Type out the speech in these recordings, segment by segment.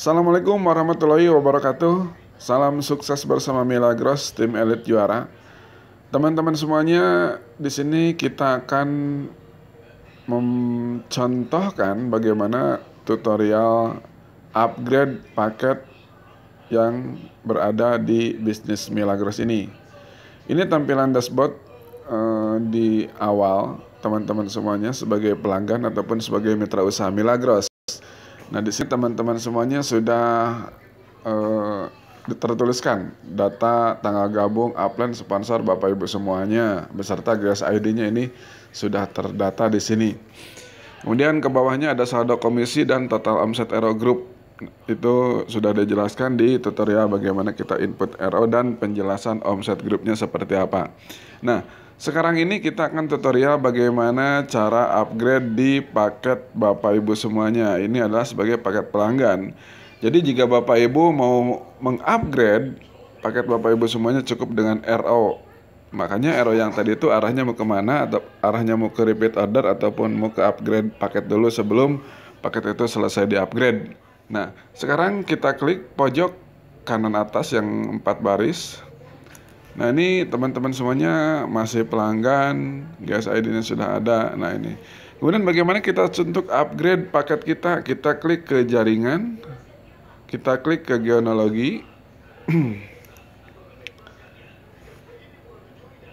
Assalamualaikum warahmatullahi wabarakatuh. Salam sukses bersama Milagros tim elit juara. Teman-teman semuanya, di sini kita akan mencontohkan bagaimana tutorial upgrade paket yang berada di bisnis Milagros ini. Ini tampilan dashboard eh, di awal teman-teman semuanya sebagai pelanggan ataupun sebagai mitra usaha Milagros. Nah, di sini teman-teman semuanya sudah uh, tertuliskan data tanggal gabung upline sponsor Bapak Ibu semuanya beserta gas ID-nya ini sudah terdata di sini. Kemudian ke bawahnya ada saldo komisi dan total omset RO Group. Itu sudah dijelaskan di tutorial bagaimana kita input RO dan penjelasan omset grupnya seperti apa. Nah, sekarang ini kita akan tutorial bagaimana cara upgrade di paket Bapak Ibu semuanya. Ini adalah sebagai paket pelanggan. Jadi jika Bapak Ibu mau mengupgrade paket Bapak Ibu semuanya cukup dengan RO. Makanya RO yang tadi itu arahnya mau kemana atau arahnya mau ke repeat order ataupun mau ke upgrade paket dulu sebelum paket itu selesai di upgrade. Nah, sekarang kita klik pojok kanan atas yang empat baris Nah ini teman-teman semuanya masih pelanggan, gas ID-nya sudah ada. Nah ini. Kemudian bagaimana kita untuk upgrade paket kita? Kita klik ke jaringan, kita klik ke geonologi.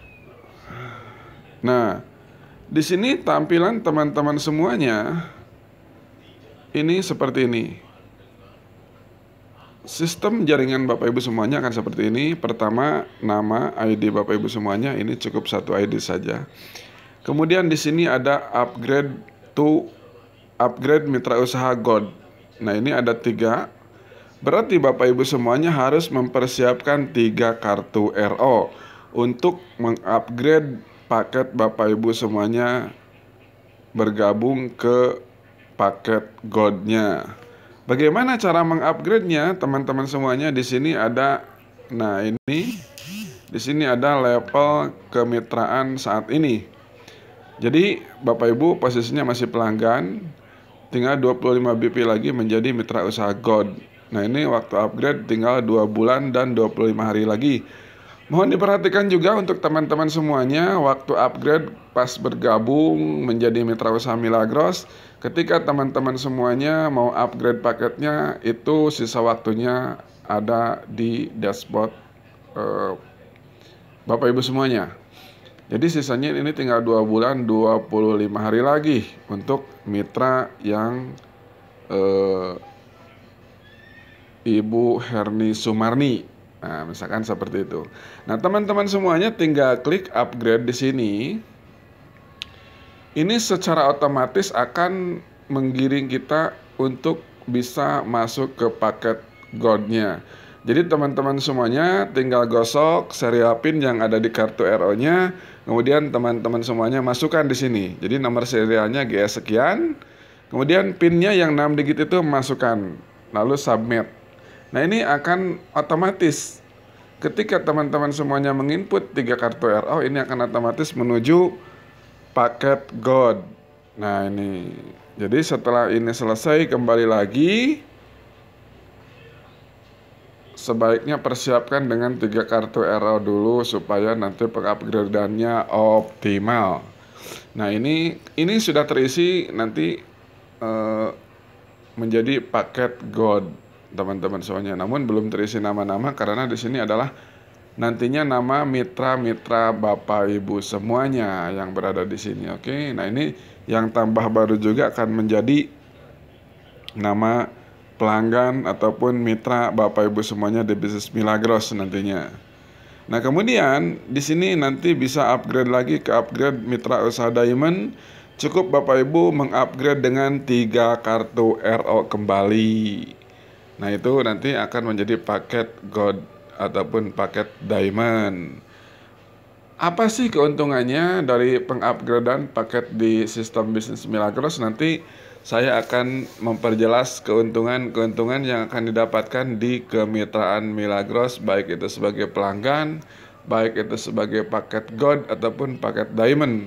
nah, di sini tampilan teman-teman semuanya ini seperti ini. Sistem jaringan Bapak Ibu semuanya akan seperti ini. Pertama, nama ID Bapak Ibu semuanya ini cukup satu ID saja. Kemudian di sini ada upgrade to upgrade mitra usaha Gold. Nah, ini ada tiga. Berarti Bapak Ibu semuanya harus mempersiapkan tiga kartu RO untuk mengupgrade paket Bapak Ibu semuanya bergabung ke paket Goldnya. nya Bagaimana cara mengupgrade-nya, teman-teman semuanya? Di sini ada, nah ini, di sini ada level kemitraan saat ini. Jadi Bapak Ibu posisinya masih pelanggan, tinggal 25 BP lagi menjadi mitra usaha God. Nah ini waktu upgrade tinggal 2 bulan dan 25 hari lagi. Mohon diperhatikan juga untuk teman-teman semuanya waktu upgrade pas bergabung menjadi mitra usaha Milagros ketika teman-teman semuanya mau upgrade paketnya itu sisa waktunya ada di dashboard uh, Bapak Ibu semuanya. Jadi sisanya ini tinggal 2 bulan 25 hari lagi untuk mitra yang uh, Ibu Herni Sumarni Nah, misalkan seperti itu. Nah, teman-teman semuanya tinggal klik upgrade di sini. Ini secara otomatis akan menggiring kita untuk bisa masuk ke paket goldnya. Jadi teman-teman semuanya tinggal gosok serial pin yang ada di kartu RO-nya, kemudian teman-teman semuanya masukkan di sini. Jadi nomor serialnya GS sekian, kemudian pinnya yang 6 digit itu masukkan, lalu submit. Nah ini akan otomatis ketika teman-teman semuanya menginput tiga kartu RO ini akan otomatis menuju paket God. Nah ini jadi setelah ini selesai kembali lagi sebaiknya persiapkan dengan tiga kartu RO dulu supaya nanti pengupgradeannya optimal. Nah ini ini sudah terisi nanti uh, menjadi paket God teman-teman semuanya. Namun belum terisi nama-nama karena di sini adalah nantinya nama mitra-mitra Bapak Ibu semuanya yang berada di sini. Oke. Nah, ini yang tambah baru juga akan menjadi nama pelanggan ataupun mitra Bapak Ibu semuanya di bisnis Milagros nantinya. Nah, kemudian di sini nanti bisa upgrade lagi ke upgrade mitra usaha Diamond. Cukup Bapak Ibu mengupgrade dengan tiga kartu RO kembali. Nah, itu nanti akan menjadi paket gold ataupun paket diamond. Apa sih keuntungannya dari pengupgradean paket di sistem bisnis Milagros nanti saya akan memperjelas keuntungan-keuntungan yang akan didapatkan di kemitraan Milagros baik itu sebagai pelanggan, baik itu sebagai paket gold ataupun paket diamond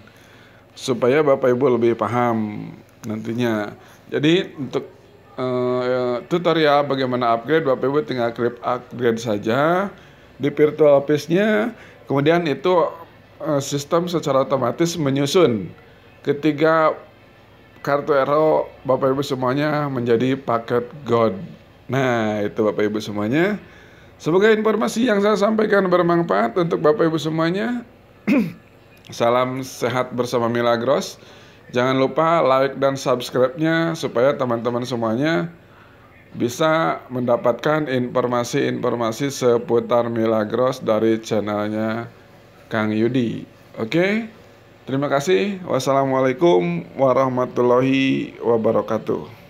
supaya Bapak Ibu lebih paham nantinya. Jadi untuk Eh, ya, tutorial bagaimana upgrade Bapak Ibu tinggal klik upgrade saja di virtual office-nya kemudian itu eh, sistem secara otomatis menyusun ketiga kartu RO Bapak Ibu semuanya menjadi paket God. Nah, itu Bapak Ibu semuanya. Semoga informasi yang saya sampaikan bermanfaat untuk Bapak Ibu semuanya. Salam sehat bersama Milagros. Jangan lupa like dan subscribe-nya supaya teman-teman semuanya bisa mendapatkan informasi-informasi seputar Milagros dari channelnya Kang Yudi. Oke, terima kasih. Wassalamualaikum warahmatullahi wabarakatuh.